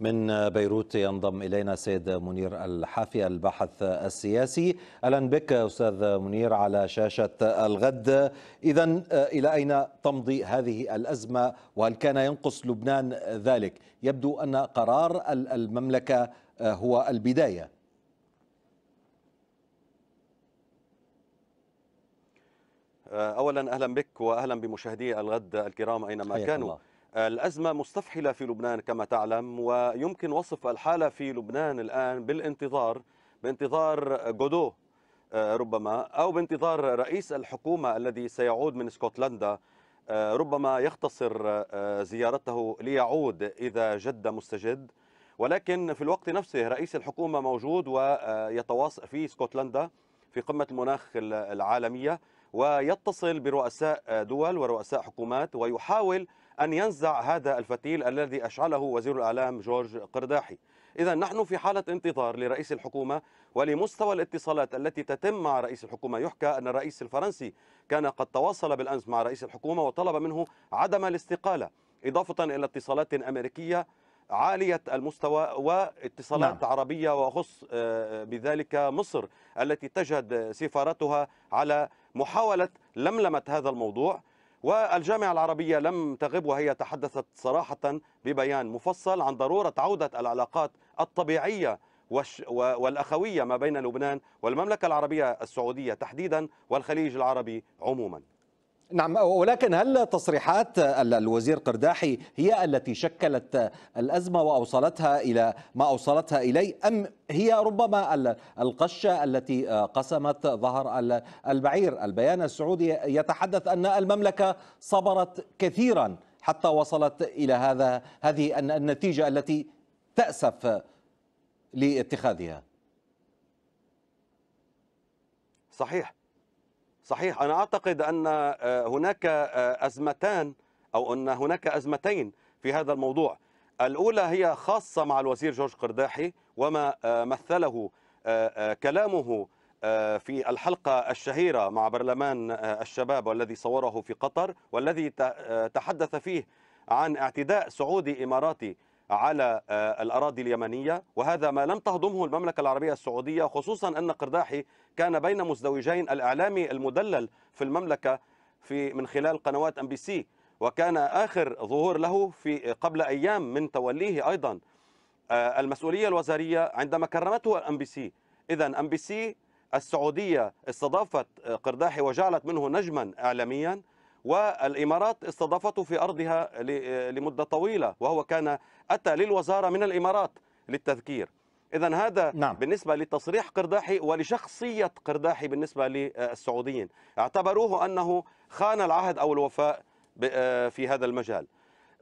من بيروت ينضم إلينا سيد منير الحافي الباحث السياسي أهلا بك أستاذ منير على شاشة الغد إذا آه، إلى أين تمضي هذه الأزمة وهل كان ينقص لبنان ذلك يبدو أن قرار المملكة آه، هو البداية آه، أولا أهلا بك وأهلا بمشاهدي الغد الكرام أينما كانوا الله. الأزمة مستفحلة في لبنان كما تعلم ويمكن وصف الحالة في لبنان الآن بالانتظار بانتظار جودو آه، ربما أو بانتظار رئيس الحكومة الذي سيعود من اسكتلندا آه، ربما يختصر آه، زيارته ليعود إذا جد مستجد ولكن في الوقت نفسه رئيس الحكومة موجود ويتواصل في اسكتلندا في قمة المناخ العالمية ويتصل برؤساء دول ورؤساء حكومات ويحاول أن ينزع هذا الفتيل الذي أشعله وزير الإعلام جورج قرداحي إذا نحن في حالة انتظار لرئيس الحكومة ولمستوى الاتصالات التي تتم مع رئيس الحكومة يحكى أن الرئيس الفرنسي كان قد تواصل بالأمس مع رئيس الحكومة وطلب منه عدم الاستقالة إضافة إلى اتصالات أمريكية عالية المستوى واتصالات نعم. عربية وخص آه، بذلك مصر التي تجد سفارتها على محاولة لملمة هذا الموضوع والجامعة العربية لم تغب وهي تحدثت صراحة ببيان مفصل عن ضرورة عودة العلاقات الطبيعية والأخوية ما بين لبنان والمملكة العربية السعودية تحديدا والخليج العربي عموما نعم ولكن هل تصريحات الوزير قرداحي هي التي شكلت الأزمة وأوصلتها إلى ما أوصلتها إليه أم هي ربما القشة التي قسمت ظهر البعير البيان السعودي يتحدث أن المملكة صبرت كثيرا حتى وصلت إلى هذا هذه النتيجة التي تأسف لاتخاذها صحيح صحيح أنا أعتقد أن آه، هناك آه، أزمتان أو أن هناك أزمتين في هذا الموضوع الأولى هي خاصة مع الوزير جورج قرداحي وما آه، مثله كلامه في الحلقة الشهيرة مع برلمان الشباب والذي صوره في قطر والذي تحدث فيه عن اعتداء سعودي إماراتي على آه، الأراضي اليمنية وهذا ما لم تهضمه المملكة العربية السعودية خصوصا أن قرداحي كان بين مزدوجين الإعلامي المدلل في المملكة في من خلال قنوات ام بي سي وكان آخر ظهور له في آه، قبل أيام من توليه أيضا آه، المسؤولية الوزارية عندما كرمته ام بي سي إذا ام بي سي السعودية استضافت قرداحي وجعلت منه نجما إعلاميا والإمارات استضافته في أرضها لمدة طويلة وهو كان أتى للوزارة من الإمارات للتذكير إذا هذا نعم. بالنسبة لتصريح قرداحي ولشخصية قرداحي بالنسبة للسعوديين اعتبروه أنه خان العهد أو الوفاء آه، في هذا المجال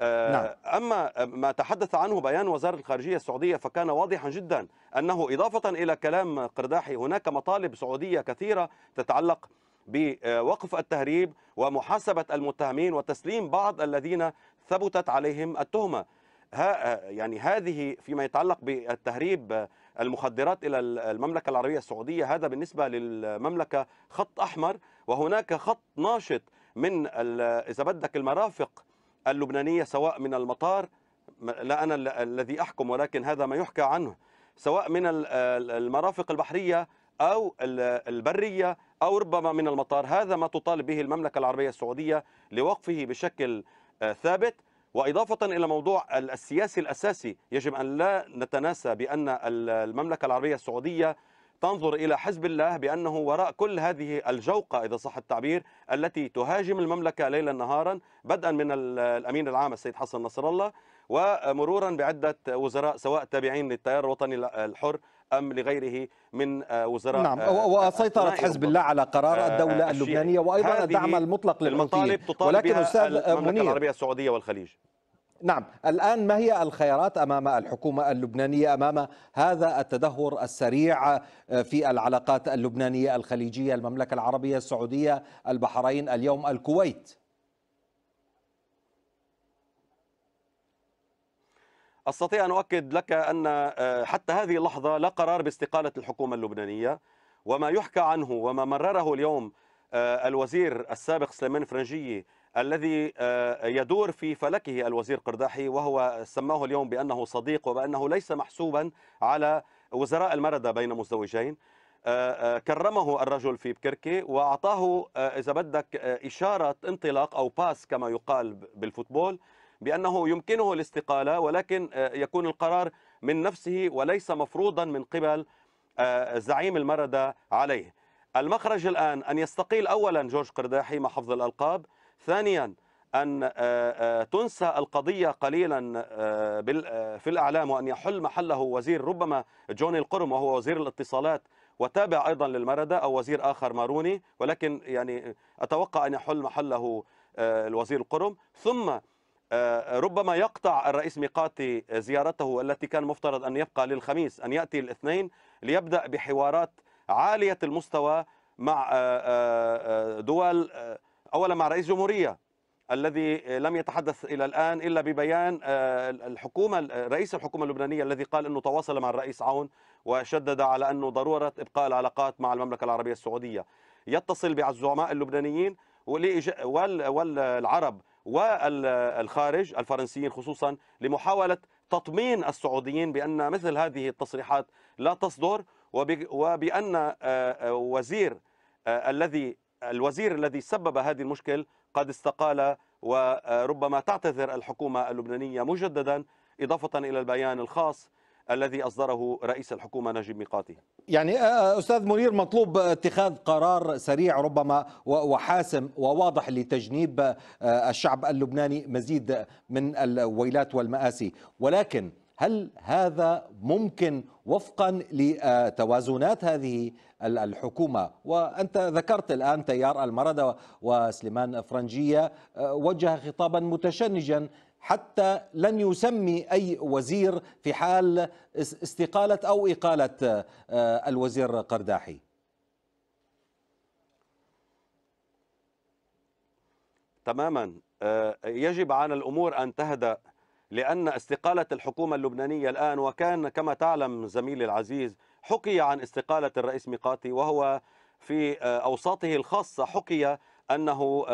آه، نعم. أما ما تحدث عنه بيان وزارة الخارجية السعودية فكان واضحا جدا أنه إضافة إلى كلام قرداحي هناك مطالب سعودية كثيرة تتعلق بوقف التهريب ومحاسبة المتهمين وتسليم بعض الذين ثبتت عليهم التهمة ها يعني هذه فيما يتعلق بالتهريب المخدرات إلى المملكة العربية السعودية هذا بالنسبة للمملكة خط أحمر وهناك خط ناشط من إذا بدك المرافق اللبنانية سواء من المطار لا أنا الذي أحكم ولكن هذا ما يحكى عنه سواء من المرافق البحرية أو البرية أو ربما من المطار هذا ما تطالب به المملكة العربية السعودية لوقفه بشكل آه، ثابت وإضافة إلى موضوع السياسي الأساسي يجب أن لا نتناسى بأن المملكة العربية السعودية تنظر إلى حزب الله بأنه وراء كل هذه الجوقة إذا صح التعبير التي تهاجم المملكة ليلا نهارا بدءا من الأمين العام السيد حسن نصر الله ومرورا بعدة وزراء سواء تابعين للتيار الوطني الحر أم لغيره من آه، وزراء نعم آه، وسيطرة حزب الله على قرار آه، الدولة اللبنانية وأيضا الدعم المطلق للحوثيين ولكن أستاذ المملكة العربية السعودية والخليج نعم الآن ما هي الخيارات أمام الحكومة اللبنانية أمام هذا التدهور السريع في العلاقات اللبنانية الخليجية المملكة العربية السعودية البحرين اليوم الكويت أستطيع أن أؤكد لك أن آه، حتى هذه اللحظة لا قرار باستقالة الحكومة اللبنانية وما يحكى عنه وما مرره اليوم آه، الوزير السابق سليمان فرنجية الذي آه، يدور في فلكه الوزير قرداحي وهو سماه اليوم بأنه صديق وبأنه ليس محسوبا على وزراء المردة بين مزدوجين كرمه الرجل في بكركي وأعطاه إذا بدك إشارة انطلاق أو باس كما يقال بالفوتبول بأنه يمكنه الاستقالة ولكن آه، يكون القرار من نفسه وليس مفروضا من قبل آه، زعيم المردة عليه المخرج الآن أن يستقيل أولا جورج قرداحي مع حفظ الألقاب ثانيا أن آه، تنسى القضية قليلا في الأعلام وأن يحل محله وزير ربما جوني القرم وهو وزير الاتصالات وتابع أيضا للمردة أو وزير آخر ماروني ولكن يعني أتوقع أن يحل محله الوزير القرم ثم آه، ربما يقطع الرئيس ميقاتي زيارته التي كان مفترض أن يبقى للخميس أن يأتي الاثنين ليبدأ بحوارات عالية المستوى مع آه، آه، دول أولا مع رئيس جمهورية الذي لم يتحدث إلى الآن إلا ببيان الحكومة رئيس الحكومة اللبنانية الذي قال أنه تواصل مع الرئيس عون وشدد على أنه ضرورة إبقاء العلاقات مع المملكة العربية السعودية يتصل بالزعماء اللبنانيين والعرب والخارج الفرنسيين خصوصا لمحاولة تطمين السعوديين بأن مثل هذه التصريحات لا تصدر وبأن آه، آه، وزير آه، الذي الوزير الذي سبب هذه المشكل قد استقال وربما تعتذر الحكومة اللبنانية مجددا إضافة إلى البيان الخاص الذي أصدره رئيس الحكومة نجيب ميقاتي يعني آه، آه، أستاذ منير مطلوب اتخاذ قرار سريع ربما وحاسم وواضح لتجنيب آه، الشعب اللبناني مزيد من الويلات والمآسي ولكن هل هذا ممكن وفقا لتوازنات هذه الحكومة وأنت ذكرت الآن تيار المردة وسليمان فرنجية وجه خطابا متشنجا حتى لن يسمي أي وزير في حال استقالة أو إقالة آه، الوزير قرداحي تماما آه، يجب على الأمور أن تهدأ لأن استقالة الحكومة اللبنانية الآن وكان كما تعلم زميلي العزيز حكي عن استقالة الرئيس ميقاتي وهو في آه، أوساطه الخاصة حكي أنه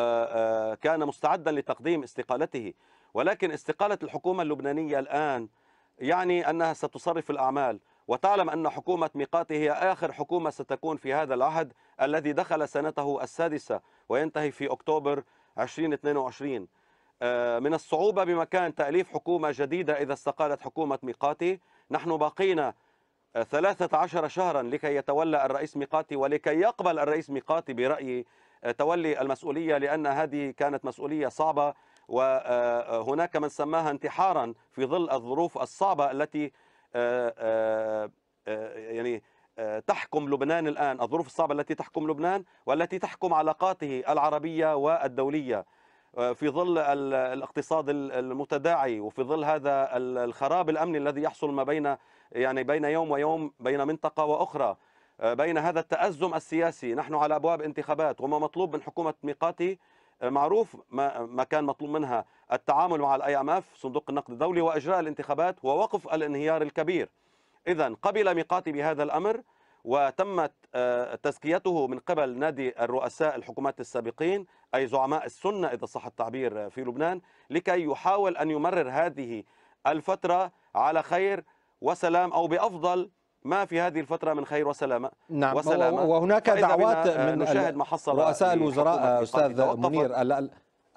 كان مستعدا لتقديم استقالته ولكن استقالة الحكومة اللبنانية الآن يعني أنها ستصرف الأعمال وتعلم أن حكومة ميقاتي هي آخر حكومة ستكون في هذا العهد الذي دخل سنته السادسة وينتهي في أكتوبر 2022 آه، من الصعوبة بمكان تأليف حكومة جديدة إذا استقالت حكومة ميقاتي نحن باقينا 13 آه، شهرا لكي يتولى الرئيس ميقاتي ولكي يقبل الرئيس ميقاتي برأيي آه، تولي المسؤولية لأن هذه كانت مسؤولية صعبة وهناك من سماها انتحارا في ظل الظروف الصعبة التي آه، آه، آه، يعني تحكم لبنان الآن الظروف الصعبة التي تحكم لبنان والتي تحكم علاقاته العربية والدولية في ظل الاقتصاد المتداعي وفي ظل هذا الخراب الأمني الذي يحصل ما بين يعني بين يوم ويوم بين منطقة وأخرى بين هذا التأزم السياسي نحن على أبواب انتخابات وما مطلوب من حكومة ميقاتي معروف ما كان مطلوب منها التعامل مع الاي ام اف صندوق النقد الدولي واجراء الانتخابات ووقف الانهيار الكبير اذا قبل ميقاتي بهذا الامر وتمت آه، تزكيته من قبل نادي الرؤساء الحكومات السابقين أي زعماء السنة إذا صح التعبير آه، في لبنان لكي يحاول أن يمرر هذه الفترة على خير وسلام أو بأفضل ما في هذه الفترة من خير وسلامة نعم وسلامة وهناك دعوات من آه، نشاهد ما حصل رؤساء الوزراء آه، أستاذ منير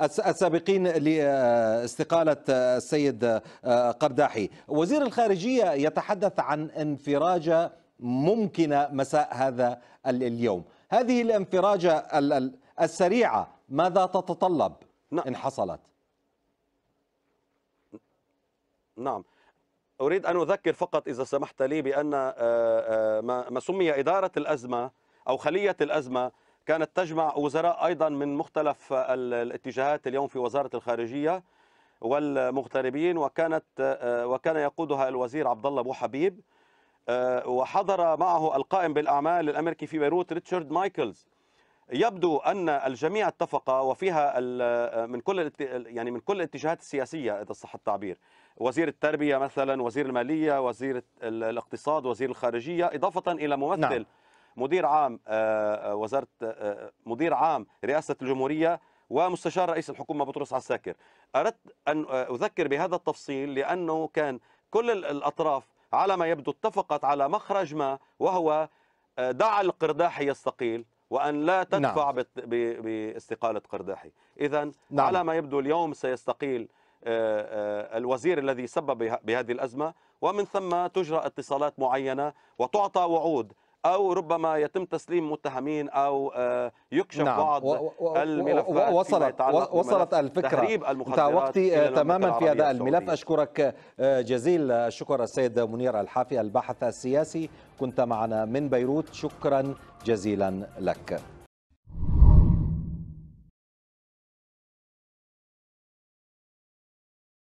السابقين لاستقالة آه، السيد قرداحي وزير الخارجية يتحدث عن انفراجة ممكنة مساء هذا اليوم هذه الانفراجة السريعة ماذا تتطلب نعم. إن حصلت نعم أريد أن أذكر فقط إذا سمحت لي بأن آه، آه، ما سمي إدارة الأزمة أو خلية الأزمة كانت تجمع وزراء أيضا من مختلف الاتجاهات اليوم في وزارة الخارجية والمغتربين وكانت آه، وكان يقودها الوزير عبد الله أبو حبيب وحضر معه القائم بالأعمال الأمريكي في بيروت ريتشارد مايكلز يبدو ان الجميع اتفق وفيها من كل يعني من كل الاتجاهات السياسيه اذا صح التعبير وزير التربيه مثلا وزير الماليه وزير الاقتصاد وزير الخارجيه اضافه الى ممثل نعم. مدير عام آه، آه، وزاره آه، مدير عام رئاسه الجمهوريه ومستشار رئيس الحكومه بطرس عساكر اردت ان اذكر بهذا التفصيل لانه كان كل الاطراف على ما يبدو اتفقت على مخرج ما وهو دع القرداحي يستقيل وأن لا تدفع نعم. باستقالة قرداحي إذا نعم. على ما يبدو اليوم سيستقيل آه، آه، الوزير الذي سبب بهذه الأزمة ومن ثم تجرى اتصالات معينة وتعطى وعود او ربما يتم تسليم متهمين او آه، يكشف نعم. بعض و... و... الملفات وصلت وصلت الفكره انت وقتي آه، تماما في هذا الملف اشكرك آه، جزيل الشكر السيد منير الحافي الباحث السياسي كنت معنا من بيروت شكرا جزيلا لك